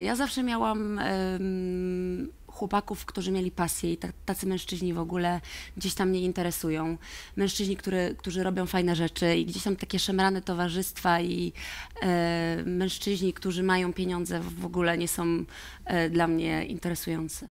Ja zawsze miałam um, chłopaków, którzy mieli pasję i tacy mężczyźni w ogóle gdzieś tam mnie interesują. Mężczyźni, który, którzy robią fajne rzeczy i gdzieś tam takie szemrane towarzystwa i e, mężczyźni, którzy mają pieniądze w ogóle nie są e, dla mnie interesujący.